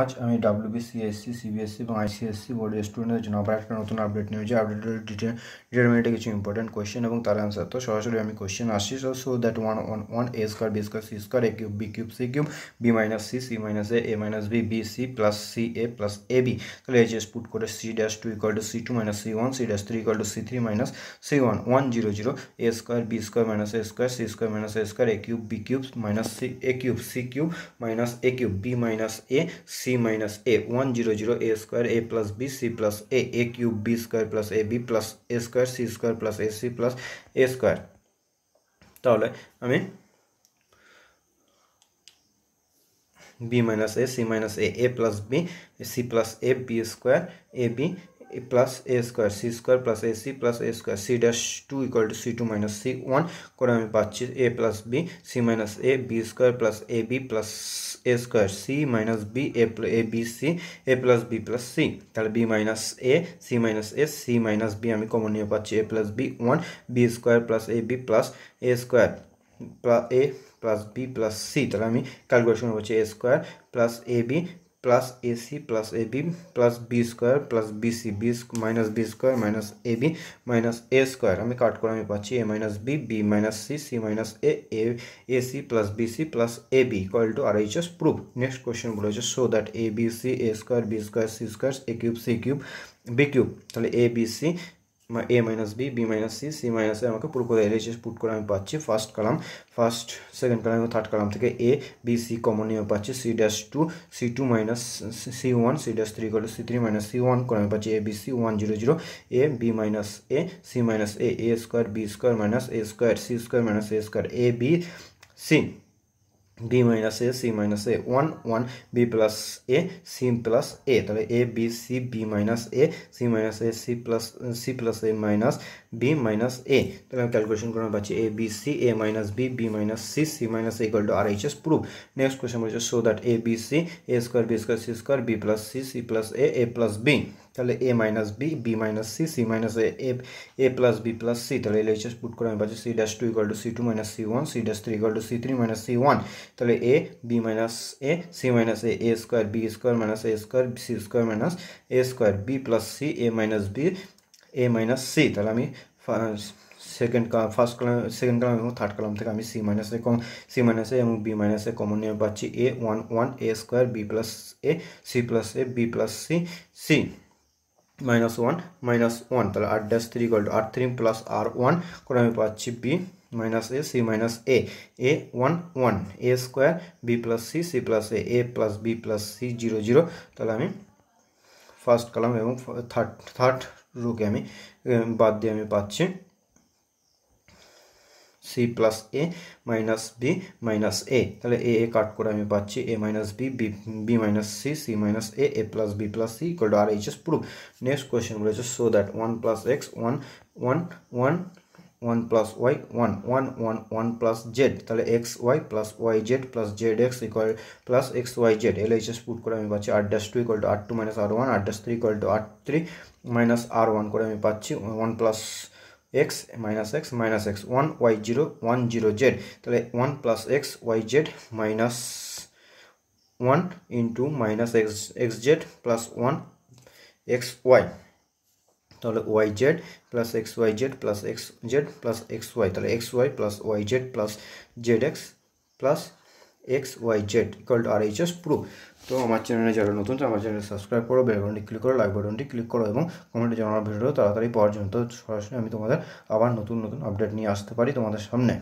আজ আমি WBCSC CBSC e এবং আইসিএসসি বোর্ডের স্টুডেন্টদের জন্য আবার একটা নতুন আপডেট নিয়েছি আপডেটের ডিটারমিনেটে কিছু ইম্পর্টেন্ট কোয়েশ্চেন এবং তার অ্যান্সার তো সরাসরি আমি কোয়েশ্চেন আসছি so so that one one one A square B square C square A cube B cube C cube B minus C C minus A A minus B B C plus C A plus A B তাহলে এই যে put করে C dash two equal to C two minus C one C dash three equal to C three minus C one one zero zero A square B square minus A square C square minus A square A cube B cube minus C A cube C cube minus A cube B minus A C minus A one zero zero A square A plus B C plus A A cube B square plus A B plus A square C square plus A C plus A square তাহলে আমি B minus A C minus A A plus B C plus A B square A B plus a square c square plus ac plus a square c dash 2 equal to c2 minus c1 করে আমি পাচ্ছি a plus b c minus a b square plus ab plus a square c minus b a a b c a plus b plus c তাহলে b minus a c minus a c minus b আমি common নিয়ে পাচ্ছি a plus b 1 b square plus ab plus a square plus a plus b plus c তাহলে আমি calculation করছি a square plus ab plus A C plus A B plus B square plus B C B minus B square minus A B minus A square हमें काट कर पाची A minus B B minus C C minus A A A C plus B C plus A B equal to R H S proof next question बोले so that A B C A square B square C square A cube C cube B cube A B C m a - b b - c c - a আমাকে proof করতে LHS put করে আমি পাচ্ছি first column first second column third column থেকে a b c common নিয়ে পাচ্ছি c'2 c2 - c1 c'3 = c3 - c1 কোণ আমি পাচ্ছি a b c 1 0 0 a b - a c - a a ^ 2 b ^ 2 - a ^ 2 c ^ 2 - a ^ 2 a b sin B minus A C minus A one one B plus A C plus A তাহলে A B C B minus A C minus A C plus C plus A minus B minus A তাহলে আমি calculation করে পাচ্ছি A B C A minus B B minus C C minus equal to R H S proof next question বলছে so that A B C A square B square C square B plus C C plus A A plus B তাহলে A minus B B minus C C minus A A plus B plus C তাহলে L HS put করে আমি পাচ্ছি C dash two equal to C two minus C one C dash three equal to C three minus C one তাহলে A B minus A C minus A A square B square minus A square C square minus A square B plus C A minus B A minus C তাহলে আমি second column first column second column এবং third column থেকে আমি C minus A কম C minus A এবং B minus A common নিয়ে পাচ্ছি A one one A square B plus A C plus A B plus C C minus one minus one R dash three equal to R three plus R one कर Pasi minus A C minus A A one one A square B plus C C plus A A plus B plus C zero zero तेल first column ए third third row के बद दिए पासी C plus A minus B minus A তাহলে A A কাট করে আমি পাচ্ছি A minus B B minus C C minus A A plus B plus C equal to R H S proof next question বলেছে so that one plus X one one one one plus Y one one one one plus Z তাহলে X Y plus Y Z plus Z X equal plus X Y Z L H S put করে আমি পাচ্ছি R dash two equal to R two minus R one R dash three equal to R three minus R one করে আমি পাচ্ছি one plus X minus X minus x one Y zero one zero Z তাহলে one plus X Y Z minus one into minus X X Z plus one X Y তাহলে Y Z plus X Y Z plus X Z plus X Y তাহলে X Y plus Y Z plus Z X plus X Y Z equal to R H S proof তো আমার চ্যানেলে যারা নতুন আমার channel subscribe করো bell বাটনটি click করো লাইক বাটনটি ক্লিক করো এবং কমেন্টে জানানো ভিডিও তাড়াতাড়ি পাওয়ার জন্য তো সরাসরি আমি তোমাদের আবার নতুন নতুন আপডেট নিয়ে আসতে পারি তোমাদের সামনে